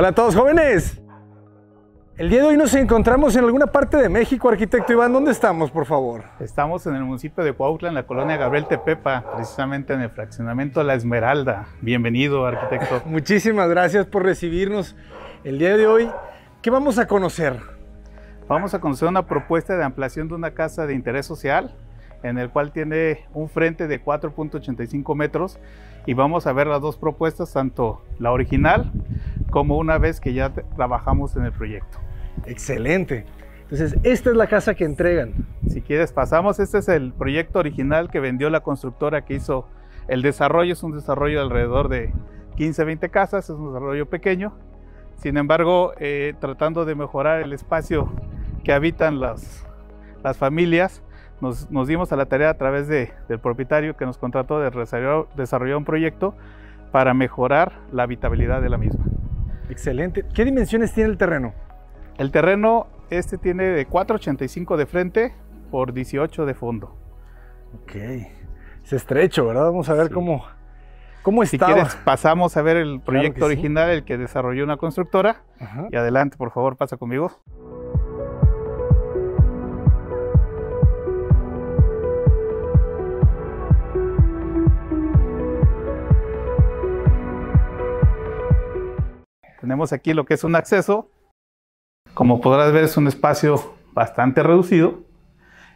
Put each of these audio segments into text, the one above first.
Hola a todos jóvenes. El día de hoy nos encontramos en alguna parte de México, arquitecto Iván. ¿Dónde estamos, por favor? Estamos en el municipio de Cuautla, en la colonia Gabriel Tepepa, precisamente en el fraccionamiento La Esmeralda. Bienvenido, arquitecto. Muchísimas gracias por recibirnos el día de hoy. ¿Qué vamos a conocer? Vamos a conocer una propuesta de ampliación de una casa de interés social en el cual tiene un frente de 4.85 metros y vamos a ver las dos propuestas, tanto la original como una vez que ya trabajamos en el proyecto. Excelente. Entonces, esta es la casa que entregan. Si quieres, pasamos. Este es el proyecto original que vendió la constructora que hizo el desarrollo. Es un desarrollo de alrededor de 15, 20 casas. Es un desarrollo pequeño. Sin embargo, eh, tratando de mejorar el espacio que habitan las, las familias, nos, dimos a la tarea a través de, del propietario que nos contrató de desarrollar, desarrollar un proyecto para mejorar la habitabilidad de la misma. Excelente. ¿Qué dimensiones tiene el terreno? El terreno este tiene de 4.85 de frente por 18 de fondo. Ok. Es estrecho, ¿verdad? Vamos a ver cómo, cómo está. Si quieres, pasamos a ver el proyecto original, el que desarrolló una constructora. Y adelante, por favor, pasa conmigo. Tenemos aquí lo que es un acceso. Como podrás ver, es un espacio bastante reducido,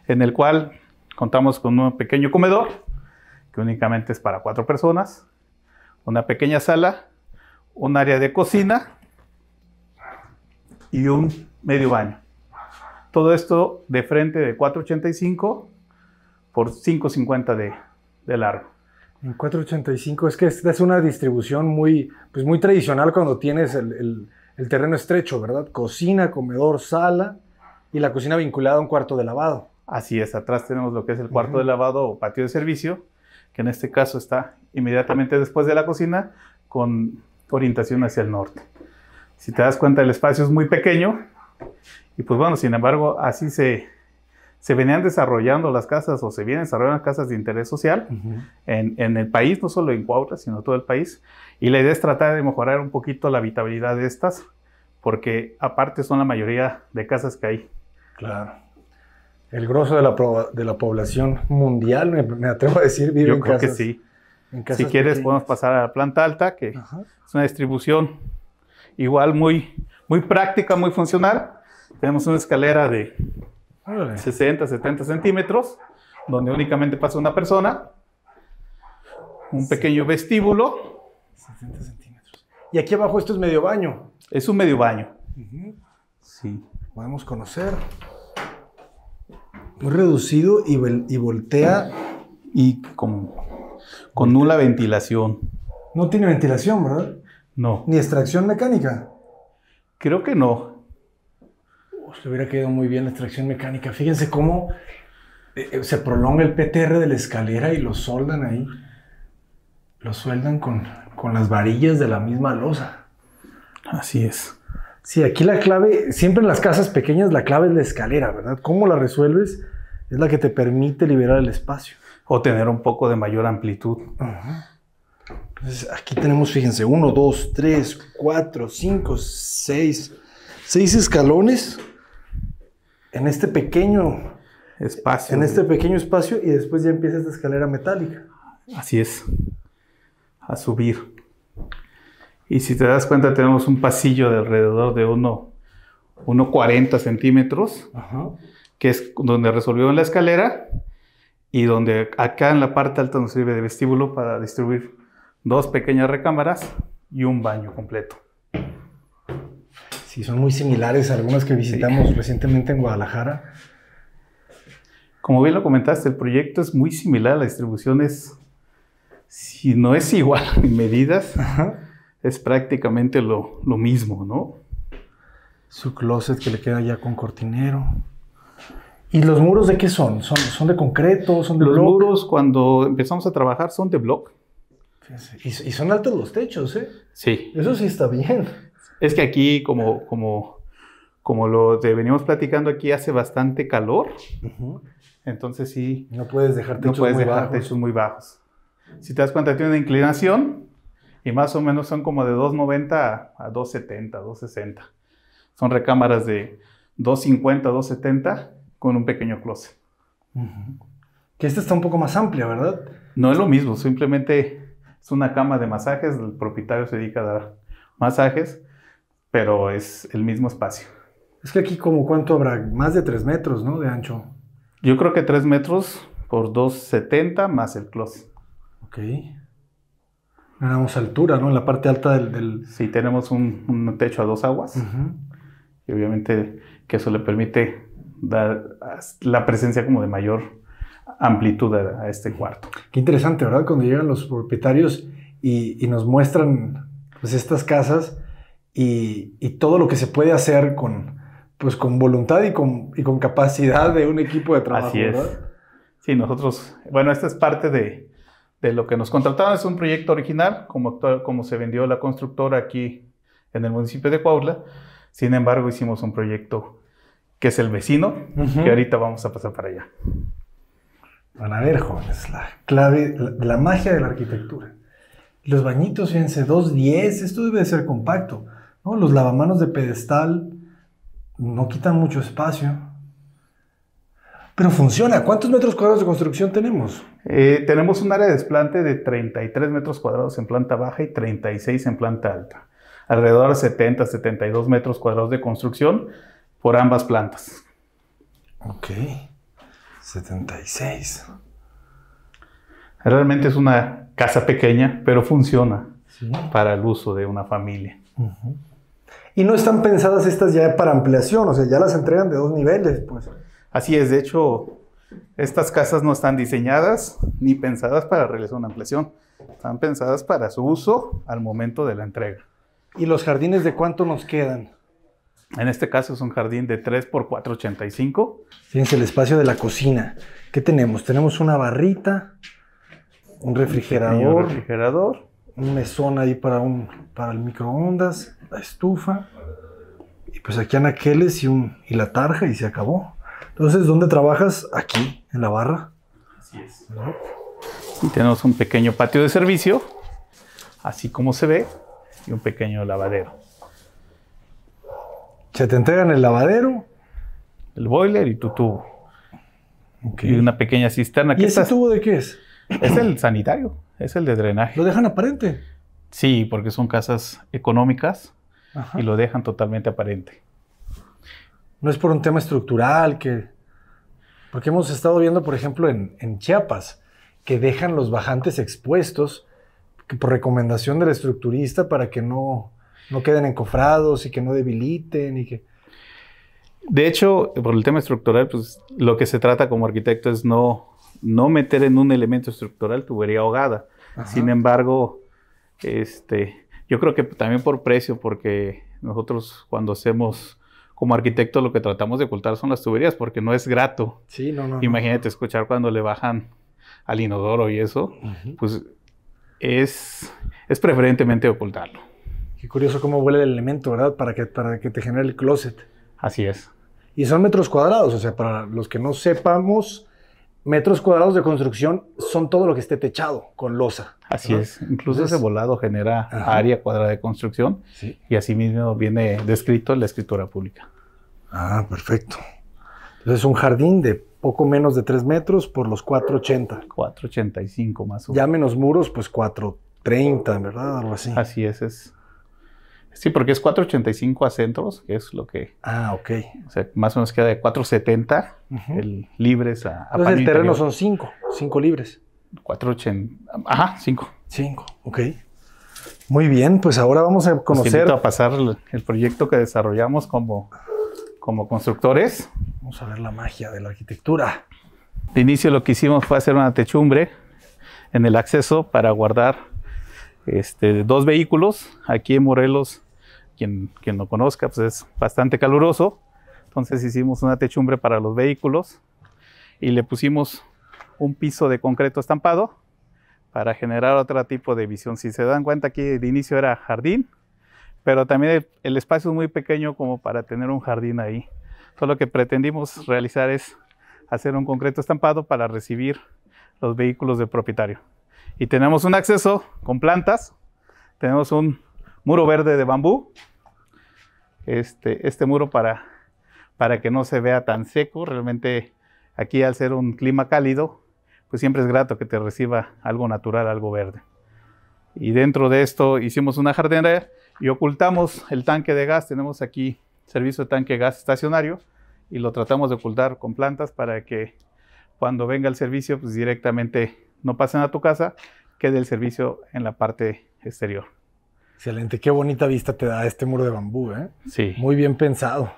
en el cual contamos con un pequeño comedor, que únicamente es para cuatro personas, una pequeña sala, un área de cocina y un medio baño. Todo esto de frente de 485 por 550 de, de largo. En 485 es que esta es una distribución muy, pues muy tradicional cuando tienes el, el, terreno estrecho, ¿verdad? Cocina, comedor, sala y la cocina vinculada a un cuarto de lavado. Así es, atrás tenemos lo que es el cuarto de lavado o patio de servicio, que en este caso está inmediatamente después de la cocina con orientación hacia el norte. Si te das cuenta, el espacio es muy pequeño y pues bueno, sin embargo, así se, se venían desarrollando las casas o se vienen desarrollando las casas de interés social en, el país, no solo en Cuautla, sino todo el país. Y la idea es tratar de mejorar un poquito la habitabilidad de estas, porque aparte son la mayoría de casas que hay. Claro. El grosso de la, de la población mundial, me, atrevo a decir, vive en creo casas, que sí. si quieres podemos pasar a la planta alta, que es una distribución igual muy, muy práctica, muy funcional. Tenemos una escalera de 60, 70 centímetros, donde únicamente pasa una persona, un pequeño vestíbulo. 60 centímetros. Y aquí abajo esto es medio baño. Es un medio baño. Sí. Podemos conocer. Muy reducido y, voltea. Y con, con nula ventilación. No tiene ventilación, ¿verdad? No. ¿Ni extracción mecánica? Creo que no. Pues le hubiera quedado muy bien la extracción mecánica. Fíjense cómo eh, eh, se prolonga el PTR de la escalera y lo soldan ahí. Lo sueldan con, las varillas de la misma losa. Así es. Sí, aquí la clave, siempre en las casas pequeñas la clave es la escalera, ¿verdad? ¿Cómo la resuelves? Es la que te permite liberar el espacio. O tener un poco de mayor amplitud. Entonces, aquí tenemos, fíjense, uno, 2, 3, 4, 5, seis. Seis escalones en este pequeño espacio. En este pequeño espacio y después ya empieza esta escalera metálica. Así es, a subir. Y si te das cuenta, tenemos un pasillo de alrededor de 1,40 centímetros, que es donde resolvió la escalera y donde acá en la parte alta nos sirve de vestíbulo para distribuir dos pequeñas recámaras y un baño completo sí son muy similares a algunas que visitamos recientemente en Guadalajara. Como bien lo comentaste, el proyecto es muy similar, la distribución es, si no es igual en medidas, es prácticamente lo, mismo, ¿no? Su closet que le queda ya con cortinero. ¿Y los muros de qué son? ¿Son, son de concreto? ¿Son de los muros cuando empezamos a trabajar son de block. Y, y, son altos los techos, ¿eh? Sí. Eso sí está bien. Es que aquí, como, como, como lo venimos platicando aquí, hace bastante calor. Entonces sí. No puedes dejar techos, no puedes muy, bajos. muy bajos. Si te das cuenta, tiene una inclinación y más o menos son como de 2,90 a 2,70, 2,60. Son recámaras de 2,50, 2,70 con un pequeño closet. Que esta está un poco más amplia, ¿verdad? No es lo mismo, simplemente es una cama de masajes, el propietario se dedica a dar masajes, pero es el mismo espacio. Es que aquí como cuánto habrá, más de 3 metros, ¿no? De ancho. Yo creo que 3 metros por 2,70 más el closet. Ok. Ganamos altura, ¿no? En la parte alta del... Sí, tenemos un, techo a dos aguas. Y obviamente que eso le permite dar la presencia como de mayor amplitud a, este cuarto. Qué interesante, ¿verdad? Cuando llegan los propietarios y, y nos muestran pues, estas casas y, todo lo que se puede hacer con, pues, con voluntad y con, y con capacidad de un equipo de trabajo. Así es. Sí, nosotros, bueno, esta es parte de, lo que nos contrataron, es un proyecto original, como, se vendió la constructora aquí en el municipio de Cuautla Sin embargo, hicimos un proyecto que es el vecino, que ahorita vamos a pasar para allá. Van a ver, jóvenes, la clave, la, magia de la arquitectura. Los bañitos, fíjense, 2.10, esto debe de ser compacto. Los lavamanos de pedestal no quitan mucho espacio. Pero funciona. ¿Cuántos metros cuadrados de construcción tenemos? Eh, tenemos un área de desplante de 33 metros cuadrados en planta baja y 36 en planta alta. Alrededor de 70, 72 metros cuadrados de construcción por ambas plantas. Ok. 76. Realmente es una casa pequeña, pero funciona para el uso de una familia. Y no están pensadas estas ya para ampliación, o sea, ya las entregan de dos niveles, pues. Así es, de hecho, estas casas no están diseñadas ni pensadas para realizar una ampliación, están pensadas para su uso al momento de la entrega. ¿Y los jardines de cuánto nos quedan? En este caso es un jardín de 3 x 485. Fíjense el espacio de la cocina. ¿Qué tenemos? Tenemos una barrita, un refrigerador. Un refrigerador un mesón ahí para, un, para el microondas, la estufa, y pues aquí anaqueles y, un, y la tarja y se acabó. Entonces, ¿dónde trabajas? Aquí, en la barra. Así es. Y tenemos un pequeño patio de servicio, así como se ve, y un pequeño lavadero. Se te entregan el lavadero, el boiler y tu tubo. Y una pequeña cisterna. ¿Y ese tubo de qué es? Es el sanitario es el de drenaje. ¿Lo dejan aparente? Sí, porque son casas económicas y lo dejan totalmente aparente. No es por un tema estructural que... Porque hemos estado viendo, por ejemplo, en, Chiapas, que dejan los bajantes expuestos por recomendación del estructurista para que no, no queden encofrados y que no debiliten y que... De hecho, por el tema estructural, pues lo que se trata como arquitecto es no no meter en un elemento estructural tubería ahogada. Sin embargo, este, yo creo que también por precio, porque nosotros cuando hacemos como arquitecto lo que tratamos de ocultar son las tuberías, porque no es grato. Sí, no, no. Imagínate escuchar cuando le bajan al inodoro y eso, pues es, es preferentemente ocultarlo. Qué curioso cómo huele el elemento, ¿verdad? Para que, para que te genere el closet. Así es. Y son metros cuadrados, o sea, para los que no sepamos, metros cuadrados de construcción son todo lo que esté techado con losa. Así es. Incluso ese volado genera área cuadrada de construcción sí. y mismo viene descrito en la escritura pública. Ah, perfecto. Entonces es un jardín de poco menos de 3 metros por los 480. 485 más o menos. Ya menos muros, pues 430, ¿verdad? Algo así. Así es, es Sí, porque es 485 a centros, que es lo que. Ah, ok. O sea, más o menos queda de 470 libres a, a Entonces el terreno son 5, 5 libres. 480. Ajá, 5. 5, ok. Muy bien, pues ahora vamos a conocer. a pasar el, proyecto que desarrollamos como, como constructores. Vamos a ver la magia de la arquitectura. De inicio lo que hicimos fue hacer una techumbre en el acceso para guardar este, dos vehículos. Aquí en Morelos, quien, quien lo conozca, pues es bastante caluroso. Entonces hicimos una techumbre para los vehículos y le pusimos un piso de concreto estampado para generar otro tipo de visión. Si se dan cuenta aquí de inicio era jardín, pero también el, espacio es muy pequeño como para tener un jardín ahí. Todo lo que pretendimos realizar es hacer un concreto estampado para recibir los vehículos del propietario. Y tenemos un acceso con plantas. Tenemos un muro verde de bambú. Este, este muro para, para que no se vea tan seco. Realmente aquí al ser un clima cálido, pues siempre es grato que te reciba algo natural, algo verde. Y dentro de esto hicimos una jardinería y ocultamos el tanque de gas. Tenemos aquí servicio de tanque de gas estacionario y lo tratamos de ocultar con plantas para que cuando venga el servicio, pues directamente no pasen a tu casa que el servicio en la parte exterior. Excelente, qué bonita vista te da este muro de bambú, ¿eh? Sí. Muy bien pensado.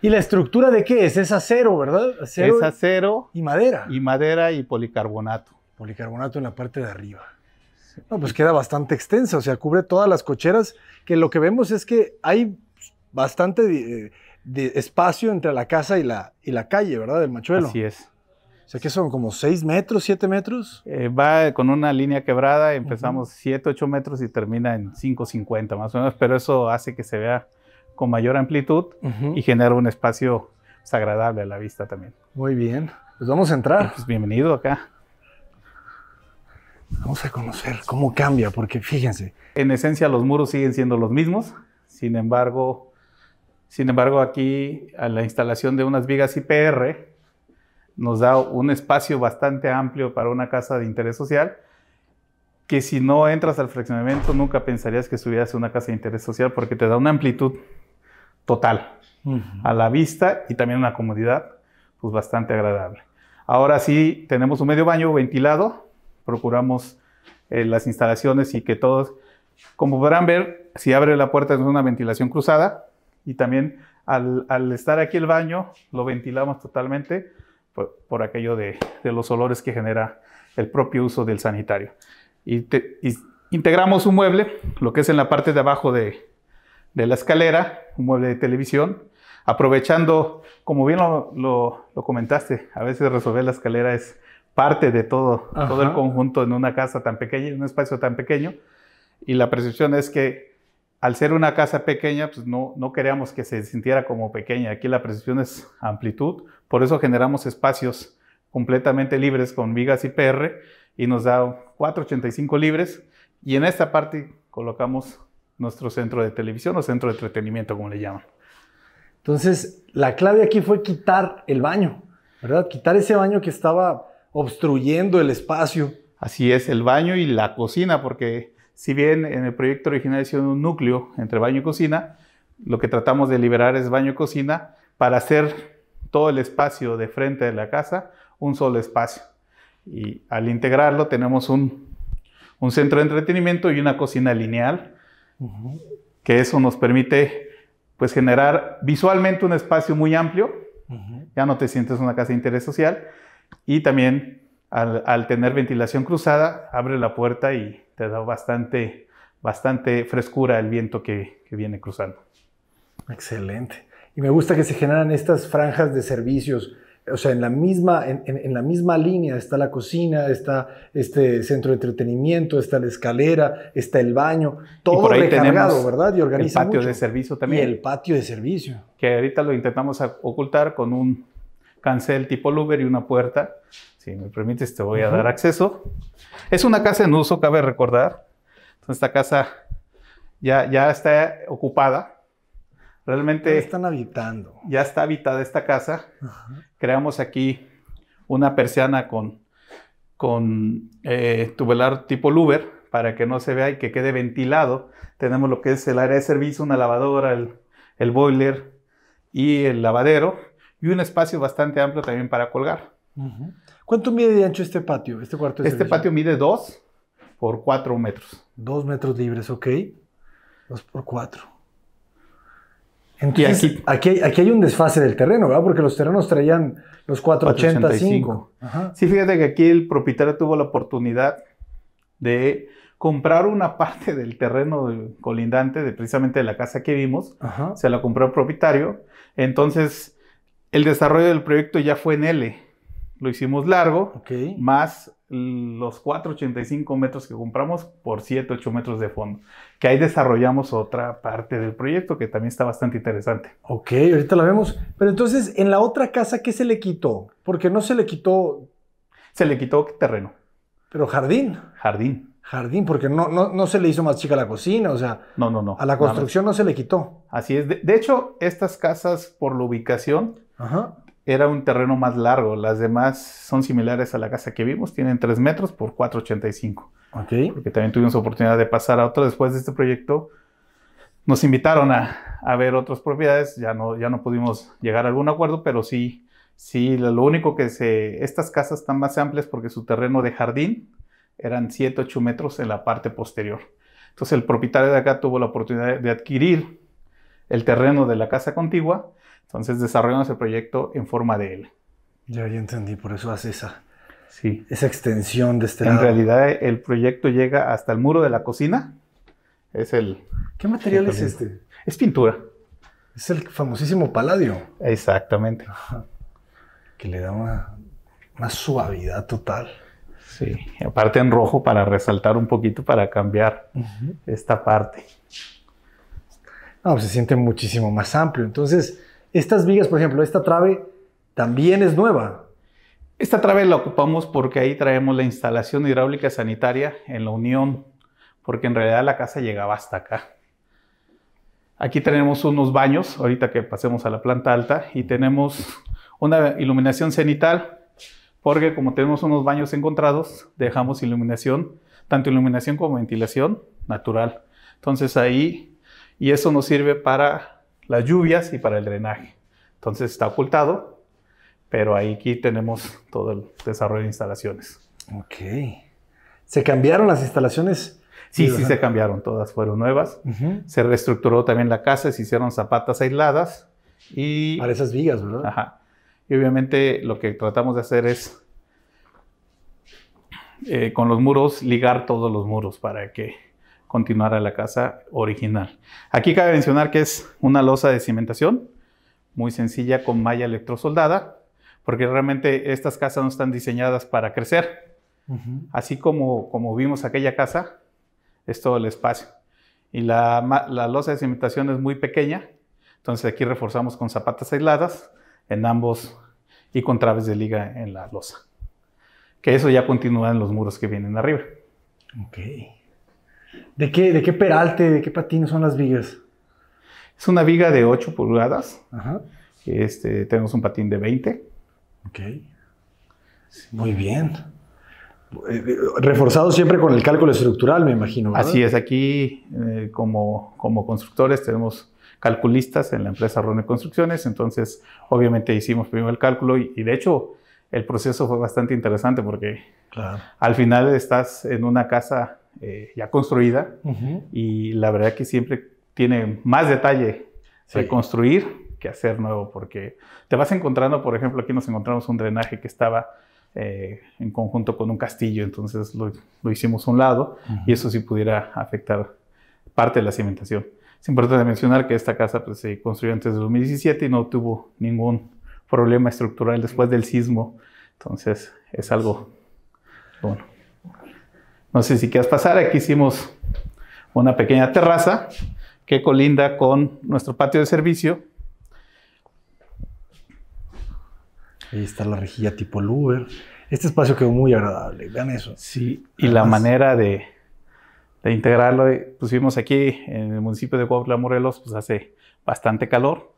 ¿Y la estructura de qué es? Es acero, ¿verdad? Acero es acero. Y madera. Y madera y policarbonato. Policarbonato en la parte de arriba. No, pues queda bastante extensa, o sea, cubre todas las cocheras, que lo que vemos es que hay bastante eh, de, espacio entre la casa y la, y la calle, ¿verdad? Del machuelo. Así es. O sea, que son como 6 metros, 7 metros. Eh, va con una línea quebrada, empezamos 7, 8 metros y termina en 5,50 más o menos, pero eso hace que se vea con mayor amplitud y genera un espacio agradable a la vista también. Muy bien, pues vamos a entrar. pues bienvenido acá. Vamos a conocer cómo cambia, porque fíjense. En esencia los muros siguen siendo los mismos, sin embargo, sin embargo aquí a la instalación de unas vigas IPR, nos da un espacio bastante amplio para una casa de interés social, que si no entras al fraccionamiento nunca pensarías que estuvieras en una casa de interés social porque te da una amplitud total a la vista y también una comodidad pues bastante agradable. Ahora sí tenemos un medio baño ventilado, procuramos eh, las instalaciones y que todos, como podrán ver, si abre la puerta es una ventilación cruzada y también al estar aquí el baño lo ventilamos totalmente por, aquello de, los olores que genera el propio uso del sanitario. Y, integramos un mueble, lo que es en la parte de abajo de, la escalera, un mueble de televisión, aprovechando, como bien lo, comentaste, a veces resolver la escalera es parte de todo, todo el conjunto en una casa tan pequeña, en un espacio tan pequeño, y la percepción es que al ser una casa pequeña, pues no, no queríamos que se sintiera como pequeña. Aquí la precisión es amplitud, por eso generamos espacios completamente libres con vigas IPR y nos da 485 libres. Y en esta parte colocamos nuestro centro de televisión o centro de entretenimiento, como le llaman. Entonces, la clave aquí fue quitar el baño, ¿verdad? Quitar ese baño que estaba obstruyendo el espacio. Así es, el baño y la cocina, porque si bien en el proyecto original hicieron un núcleo entre baño y cocina, lo que tratamos de liberar es baño y cocina para hacer todo el espacio de frente de la casa un solo espacio. Y al integrarlo tenemos un, centro de entretenimiento y una cocina lineal, que eso nos permite pues generar visualmente un espacio muy amplio, ya no te sientes una casa de interés social, y también al tener ventilación cruzada, abre la puerta y te da bastante, bastante frescura el viento que, viene cruzando. Excelente. Y me gusta que se generan estas franjas de servicios. O sea, en la misma, en, la misma línea está la cocina, está este centro de entretenimiento, está la escalera, está el baño, todo recargado, ¿verdad? Y organiza El patio de servicio también. Y el patio de servicio. Que ahorita lo intentamos ocultar con un cancel tipo Luber y una puerta. Si me permites, te voy a dar acceso. Es una casa en uso, cabe recordar. esta casa ya, ya está ocupada. Realmente. Ya están habitando. Ya está habitada esta casa. Creamos aquí una persiana con, con eh, tipo Luber para que no se vea y que quede ventilado. Tenemos lo que es el área de servicio, una lavadora, el, el boiler y el lavadero y un espacio bastante amplio también para colgar. ¿Cuánto mide de ancho este patio, este cuarto Este patio mide 2 por 4 metros. 2 metros libres, ok. 2 por 4. Entonces, aquí, aquí, hay un desfase del terreno, ¿verdad? Porque los terrenos traían los 485. Sí, fíjate que aquí el propietario tuvo la oportunidad de comprar una parte del terreno colindante, precisamente de la casa que vimos. Se la compró el propietario. Entonces, el desarrollo del proyecto ya fue en L. Lo hicimos largo, más los 4,85 metros que compramos por 7, 8 metros de fondo. Que ahí desarrollamos otra parte del proyecto que también está bastante interesante. Ok, ahorita la vemos. Pero entonces, en la otra casa, ¿qué se le quitó? Porque no se le quitó... Se le quitó terreno. Pero jardín. Jardín. Jardín, porque no, no, se le hizo más chica la cocina, o sea... No, no, no. A la construcción no se le quitó. Así es. de hecho, estas casas, por la ubicación, era un terreno más largo. Las demás son similares a la casa que vimos. Tienen 3 metros por 4,85. Ok. Porque también tuvimos oportunidad de pasar a otro después de este proyecto. Nos invitaron a, ver otras propiedades. Ya no, ya no pudimos llegar a algún acuerdo, pero sí, sí, lo único que se... Estas casas están más amplias porque su terreno de jardín eran 7, 8 metros en la parte posterior. Entonces el propietario de acá tuvo la oportunidad de adquirir el terreno de la casa contigua entonces desarrollamos el proyecto en forma de L. Ya, ya entendí, por eso hace esa, sí. esa extensión de este en lado. En realidad el proyecto llega hasta el muro de la cocina. Es el... ¿Qué material es este? Es pintura. Es el famosísimo paladio. Exactamente. Que le da una, suavidad total. Sí, aparte en rojo para resaltar un poquito, para cambiar esta parte. No, se siente muchísimo más amplio. Entonces, estas vigas, por ejemplo, esta trave también es nueva. Esta trave la ocupamos porque ahí traemos la instalación hidráulica sanitaria en la Unión, porque en realidad la casa llegaba hasta acá. Aquí tenemos unos baños, ahorita que pasemos a la planta alta, y tenemos una iluminación cenital, porque como tenemos unos baños encontrados, dejamos iluminación, tanto iluminación como ventilación natural. Entonces ahí, y eso nos sirve para las lluvias y para el drenaje. Entonces está ocultado, pero ahí aquí tenemos todo el desarrollo de instalaciones. Ok. ¿Se cambiaron las instalaciones? Sí, sí, se cambiaron, todas fueron nuevas. Se reestructuró también la casa, se hicieron zapatas aisladas y... Para esas vigas, ¿verdad? Ajá. Y obviamente lo que tratamos de hacer es eh, con los muros ligar todos los muros para que continuar la casa original. Aquí cabe mencionar que es una losa de cimentación muy sencilla con malla electrosoldada, porque realmente estas casas no están diseñadas para crecer. Así como, como vimos aquella casa, es todo el espacio. Y la, la losa de cimentación es muy pequeña, entonces aquí reforzamos con zapatas aisladas en ambos y con traves de liga en la losa. Que eso ya continúa en los muros que vienen arriba. Okay. ¿De qué, de qué peralte, de qué patín son las vigas? Es una viga de 8 pulgadas. Ajá. Este, tenemos un patín de 20. Ok. Muy bien. Reforzado siempre con el cálculo estructural, me imagino. Así es, aquí eh, como, constructores tenemos calculistas en la empresa Rone Construcciones, entonces obviamente hicimos primero el cálculo y, de hecho el proceso fue bastante interesante porque al final estás en una casa eh, ya construida y la verdad que siempre tiene más detalle se eh, construir que hacer nuevo porque te vas encontrando, por ejemplo, aquí nos encontramos un drenaje que estaba eh, en conjunto con un castillo, entonces lo, hicimos a un lado y eso sí pudiera afectar parte de la cimentación. Es importante mencionar que esta casa pues, se construyó antes de 2017 y no tuvo ningún problema estructural después del sismo, entonces es algo bueno. No sé si quieras pasar. Aquí hicimos una pequeña terraza que colinda con nuestro patio de servicio. Ahí está la rejilla tipo louver. Este espacio quedó muy agradable, vean eso. Sí, y la manera de, de, integrarlo, eh, pusimos aquí en el municipio de Guadalajara, Morelos, pues hace bastante calor.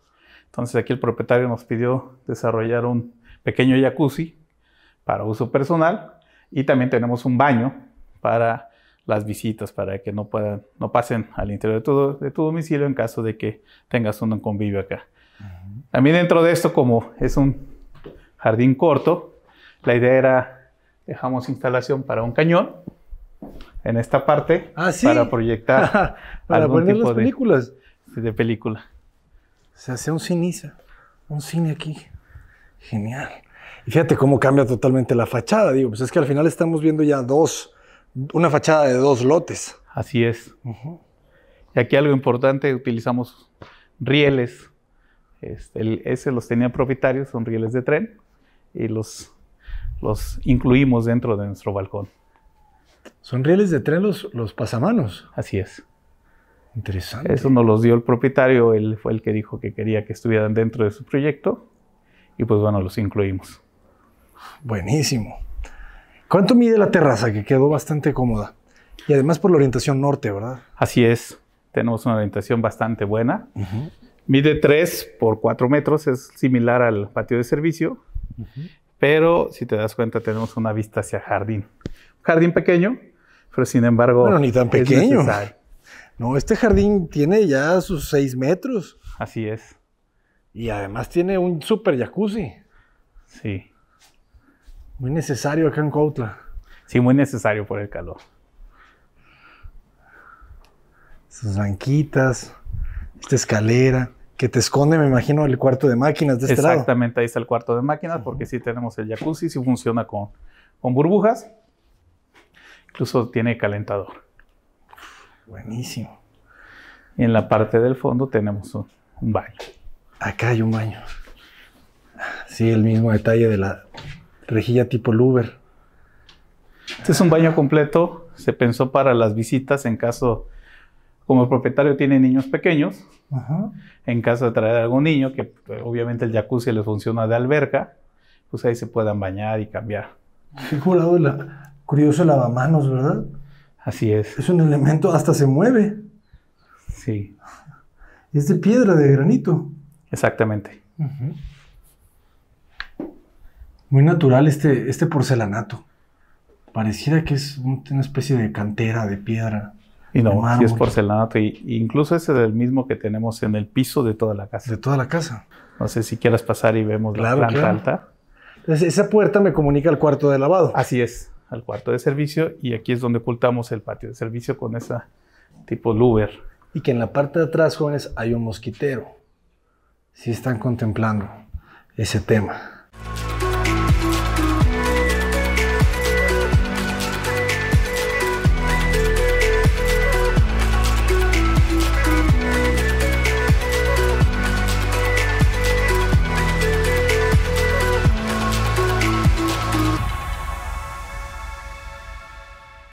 Entonces aquí el propietario nos pidió desarrollar un pequeño jacuzzi para uso personal y también tenemos un baño para las visitas, para que no, puedan, no pasen al interior de tu, de tu domicilio en caso de que tengas un convivio acá. También dentro de esto, como es un jardín corto, la idea era, dejamos instalación para un cañón en esta parte ah, para proyectar para algún las películas de, película. Se hace un ciniza, un cine aquí. Genial. Y fíjate cómo cambia totalmente la fachada. Digo, pues es que al final estamos viendo ya dos una fachada de dos lotes. Así es. Y aquí algo importante, utilizamos rieles. Este, ese los tenía propietarios, son rieles de tren, y los, los incluimos dentro de nuestro balcón. Son rieles de tren los, los pasamanos. Así es. Interesante. Eso nos los dio el propietario, él fue el que dijo que quería que estuvieran dentro de su proyecto y pues bueno, los incluimos. Buenísimo. ¿Cuánto mide la terraza? Que quedó bastante cómoda. Y además por la orientación norte, ¿verdad? Así es. Tenemos una orientación bastante buena. Mide 3 por 4 metros, es similar al patio de servicio. Pero si te das cuenta, tenemos una vista hacia jardín. Jardín pequeño, pero sin embargo. Bueno, ni tan pequeño. no, este jardín tiene ya sus 6 metros. Así es. Y además tiene un super jacuzzi. Sí. Muy necesario acá en Cautla. Sí, muy necesario por el calor. Sus banquitas, esta escalera, que te esconde, me imagino, el cuarto de máquinas de este lado. Exactamente, ahí está el cuarto de máquinas, porque sí tenemos el jacuzzi, sí funciona con, con burbujas. Incluso tiene calentador. Buenísimo. Y en la parte del fondo tenemos un baño. Acá hay un baño. Sí, el mismo detalle de la, rejilla tipo Luber. Este es un baño completo, se pensó para las visitas en caso, como el propietario tiene niños pequeños, en caso de traer algún niño, que pues, obviamente el jacuzzi le funciona de alberca, pues ahí se puedan bañar y cambiar. Curioso curado, la, curioso lavamanos, ¿verdad? Así es. Es un elemento, hasta se mueve. Sí. Es de piedra, de granito. Exactamente muy natural este, este porcelanato. Pareciera que es una especie de cantera de piedra. Y no, es porcelanato. Y, incluso ese es el mismo que tenemos en el piso de toda la casa. De toda la casa. No sé si quieras pasar y vemos la planta alta. esa puerta me comunica al cuarto de lavado. Así es, al cuarto de servicio. Y aquí es donde ocultamos el patio de servicio con esa tipo louver. Y que en la parte de atrás, jóvenes, hay un mosquitero. Si están contemplando ese tema.